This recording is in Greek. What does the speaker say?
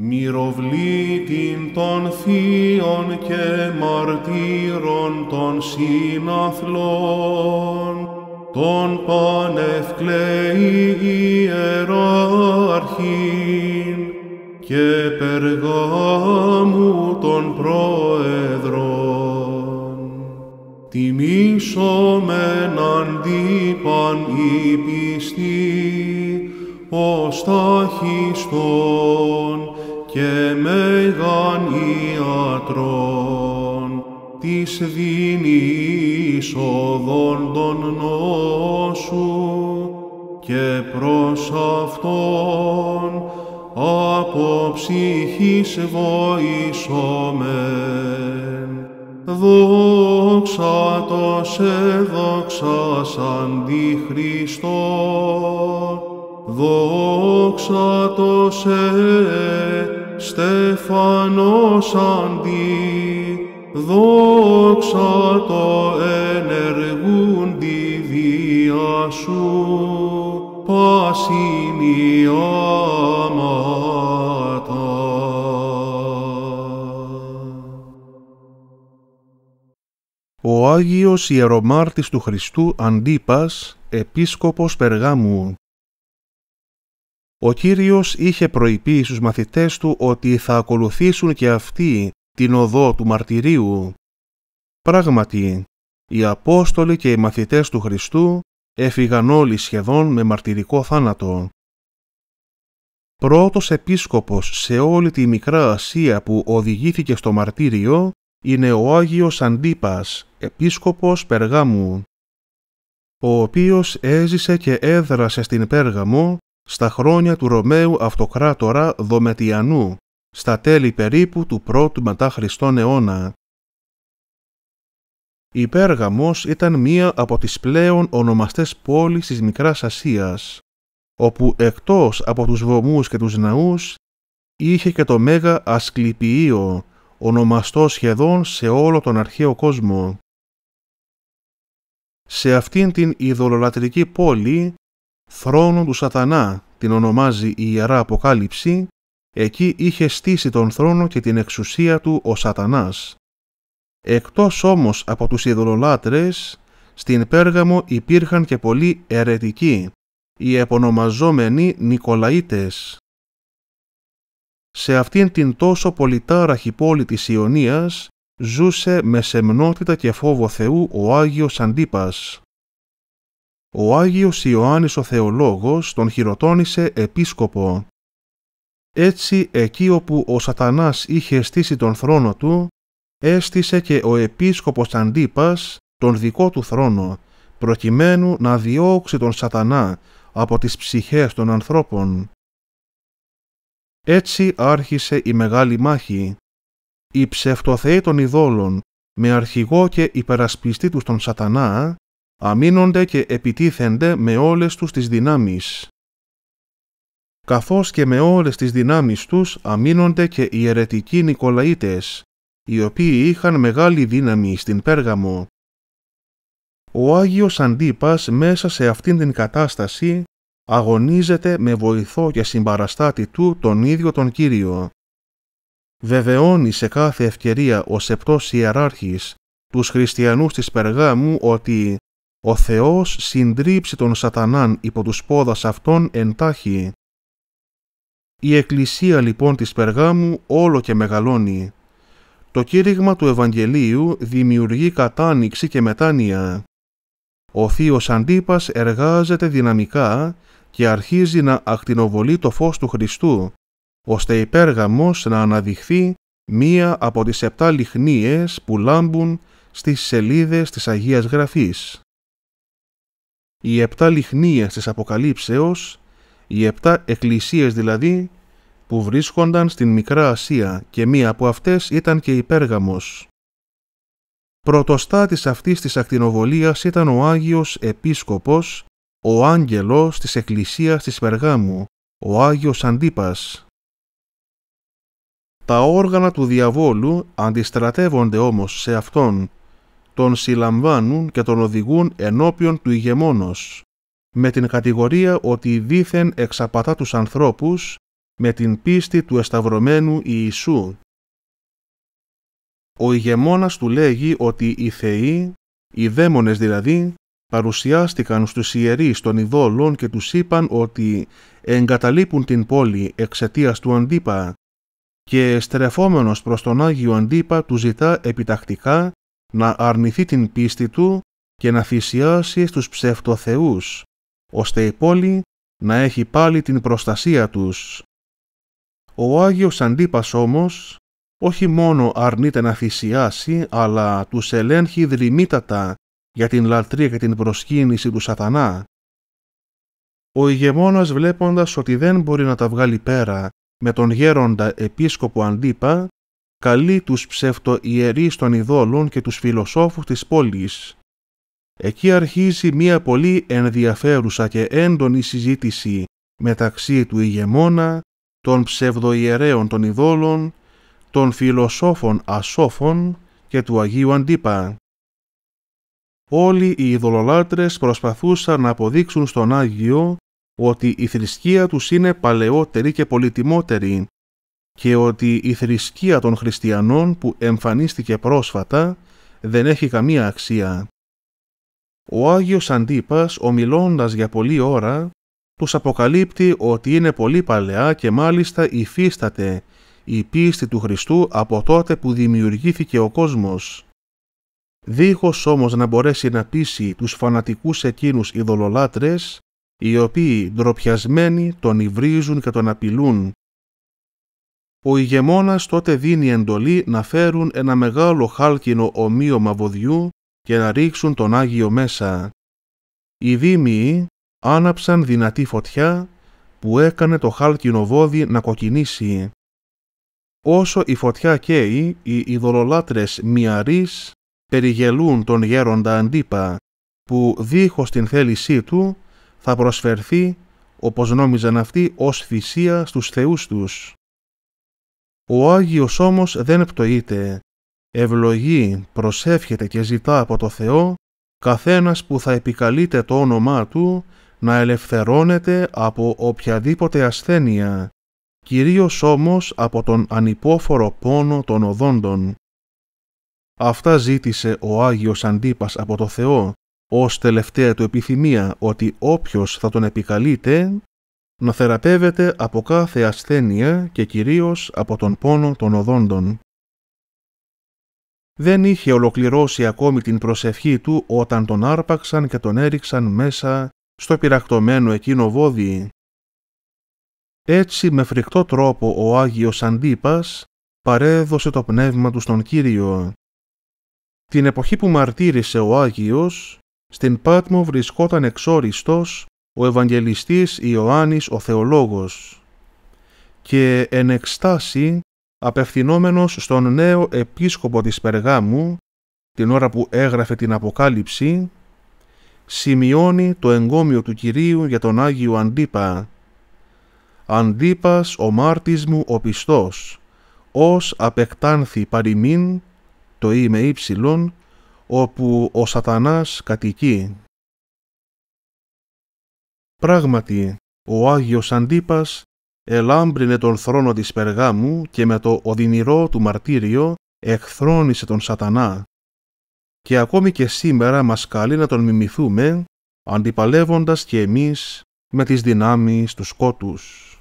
Μυροβλήτην των θείων και μαρτύρων των συναθλών, των πανευκλαίη ιεράρχην και περγάμου των πρόεδρων. Τιμήσομεν αντίπαν οι πιστοί, ως ταχιστών, και μεγαν ιατρών, της δίνει οδόν των νόσου και προς Αυτόν από ψυχής βοησόμεν. Δόξα το σε δόξα σαν τη δόξα το σε στεφανός αντί, δόξα το ενεργούν τη βία σου, άματα. Ο Άγιος Ιερομάρτης του Χριστού Αντίπας, Επίσκοπος Περγάμου, ο Κύριος είχε προειπεί στους μαθητές του ότι θα ακολουθήσουν και αυτοί την οδό του μαρτυρίου. Πράγματι, οι Απόστολοι και οι μαθητές του Χριστού έφυγαν όλοι σχεδόν με μαρτυρικό θάνατο. Πρώτος επίσκοπος σε όλη τη Μικρά Ασία που οδηγήθηκε στο μαρτύριο είναι ο Άγιος Αντίπας, επίσκοπος Περγάμου, ο οποίος έζησε και έδρασε στην Πέργαμο στα χρόνια του Ρωμαίου Αυτοκράτορα Δομετιανού, στα τέλη περίπου του πρώτου μετά Χριστόν αιώνα. Η Πέργαμος ήταν μία από τις πλέον ονομαστές πόλεις της Μικράς Ασίας, όπου εκτός από τους βωμούς και τους ναούς, είχε και το Μέγα Ασκληπιείο, ονομαστό σχεδόν σε όλο τον αρχαίο κόσμο. Σε αυτήν την ειδωλολατρική πόλη Θρόνο του σατανά την ονομάζει η Ιερά Αποκάλυψη, εκεί είχε στήσει τον θρόνο και την εξουσία του ο σατανάς. Εκτός όμως από τους ειδωλολάτρες, στην Πέργαμο υπήρχαν και πολλοί ερετικοί, οι επωνομαζόμενοι Νικολαίτες. Σε αυτήν την τόσο πολυτάραχη πόλη της Ιωνίας ζούσε με σεμνότητα και φόβο Θεού ο Άγιος Αντίπας ο Άγιος Ιωάννης ο Θεολόγος τον χειροτώνησε επίσκοπο. Έτσι εκεί όπου ο σατανάς είχε στήσει τον θρόνο του, έστησε και ο επίσκοπος Αντίπας τον δικό του θρόνο, προκειμένου να διώξει τον σατανά από τις ψυχές των ανθρώπων. Έτσι άρχισε η μεγάλη μάχη. Οι ψευτοθέοι των ειδόλων, με αρχηγό και υπερασπιστή τους τον σατανά, αμήνονται και επιτίθενται με όλες τους τις δυνάμεις. Καθώς και με όλες τις δυνάμεις τους αμήνονται και οι αιρετικοί Νικολαίτες, οι οποίοι είχαν μεγάλη δύναμη στην Πέργαμο. Ο Άγιος Αντίπας μέσα σε αυτήν την κατάσταση αγωνίζεται με βοηθό και συμπαραστάτη του τον ίδιο τον Κύριο. Βεβαιώνει σε κάθε ευκαιρία ο σεπτός ιεράρχης τους χριστιανούς της Περγάμου ότι ο Θεός συντρίψει τον σατανάν υπό τους πόδας αυτών τάχει. Η εκκλησία λοιπόν της Περγάμου όλο και μεγαλώνει. Το κήρυγμα του Ευαγγελίου δημιουργεί κατάνοιξη και μετάνοια. Ο θείος Αντίπας εργάζεται δυναμικά και αρχίζει να ακτινοβολεί το φως του Χριστού, ώστε η Πέργαμος να αναδειχθεί μία από τις επτά λιχνίες που λάμπουν στις σελίδες της Αγίας Γραφής οι επτά λιχνίες της Αποκαλύψεως, οι επτά εκκλησίες δηλαδή, που βρίσκονταν στην Μικρά Ασία και μία από αυτές ήταν και η Πέργαμος. Πρωτοστάτης αυτής της ακτινοβολίας ήταν ο Άγιος Επίσκοπος, ο Άγγελος της Εκκλησίας της Περγάμου, ο Άγιος Αντίπας. Τα όργανα του διαβόλου αντιστρατεύονται όμως σε αυτόν τον συλλαμβάνουν και τον οδηγούν ενώπιον του ηγεμόνος, με την κατηγορία ότι δήθεν εξαπατά τους ανθρώπους με την πίστη του εσταυρωμένου Ιησού. Ο ηγεμόνας του λέγει ότι οι θεοί, οι δαίμονες δηλαδή, παρουσιάστηκαν στους ιερείς των ειδόλων και τους είπαν ότι εγκαταλείπουν την πόλη εξαιτίας του Αντίπα και στρεφόμενος προς τον Άγιο Αντίπα του ζητά επιτακτικά να αρνηθεί την πίστη του και να θυσιάσει στους ψευτοθεούς, ώστε η πόλη να έχει πάλι την προστασία τους. Ο Άγιος Αντίπας όμως όχι μόνο αρνείται να θυσιάσει, αλλά τους ελέγχει δρυμύτατα για την λατρεία και την προσκύνηση του σατανά. Ο ηγεμόνας βλέποντας ότι δεν μπορεί να τα βγάλει πέρα με τον γέροντα επίσκοπο Αντίπα, καλεί τους ψευτοϊερείς των ειδόλων και τους φιλοσόφους της πόλης. Εκεί αρχίζει μία πολύ ενδιαφέρουσα και έντονη συζήτηση μεταξύ του ηγεμόνα, των ψευδοϊερέων των ειδόλων, των φιλοσόφων ασόφων και του Αγίου Αντίπα. Όλοι οι ειδωλολάτρες προσπαθούσαν να αποδείξουν στον Άγιο ότι η θρησκεία τους είναι παλαιότερη και πολυτιμότερη και ότι η θρησκεία των χριστιανών που εμφανίστηκε πρόσφατα δεν έχει καμία αξία. Ο Άγιος Αντίπας, ομιλώντας για πολλή ώρα, τους αποκαλύπτει ότι είναι πολύ παλαιά και μάλιστα υφίσταται η πίστη του Χριστού από τότε που δημιουργήθηκε ο κόσμος. Δίχως όμως να μπορέσει να πείσει τους φανατικούς εκείνους ειδωλολάτρες, οι οποίοι ντροπιασμένοι τον υβρίζουν και τον απειλούν ο ηγεμόνας τότε δίνει εντολή να φέρουν ένα μεγάλο χάλκινο ομοίωμα βοδιού και να ρίξουν τον Άγιο μέσα. Οι δήμοι άναψαν δυνατή φωτιά που έκανε το χάλκινο βόδι να κοκκινήσει. Όσο η φωτιά καίει, οι ειδωλολάτρες μυαρείς περιγελούν τον γέροντα αντίπα, που δίχως την θέλησή του θα προσφερθεί, όπως νόμιζαν αυτοί, ως θυσία στους θεούς τους. Ο Άγιος όμως δεν πτωείται. Ευλογεί, προσεύχεται και ζητά από το Θεό καθένας που θα επικαλείται το όνομά Του να ελευθερώνεται από οποιαδήποτε ασθένεια, κυρίως όμως από τον ανυπόφορο πόνο των οδόντων. Αυτά ζήτησε ο Άγιος Αντίπας από το Θεό, ως τελευταία του επιθυμία ότι όποιος θα τον επικαλείται να θεραπεύεται από κάθε ασθένεια και κυρίως από τον πόνο των οδόντων. Δεν είχε ολοκληρώσει ακόμη την προσευχή του όταν τον άρπαξαν και τον έριξαν μέσα στο πειρακτωμένο εκείνο βόδι. Έτσι με φρικτό τρόπο ο Άγιος Αντίπας παρέδωσε το πνεύμα του στον Κύριο. Την εποχή που μαρτύρησε ο Άγιος, στην Πάτμο βρισκόταν εξόριστος ο Ευαγγελιστής Ιωάννης ο Θεολόγος και εν εξτάση, απευθυνόμενος στον νέο επίσκοπο της Περγάμου την ώρα που έγραφε την Αποκάλυψη σημειώνει το εγκόμιο του Κυρίου για τον Άγιο Αντίπα «Αντίπας ο μάρτης μου ο πιστός, ως απεκτάνθη παροιμήν, το είμαι ύψιλον, όπου ο σατανάς κατοικεί». Πράγματι, ο Άγιος Αντίπας ελάμπρινε τον θρόνο της Περγάμου και με το οδυνηρό του μαρτύριο εχθρόνισε τον σατανά. Και ακόμη και σήμερα μας καλεί να τον μιμηθούμε, αντιπαλεύοντας και εμείς με τις δυνάμεις του σκότους.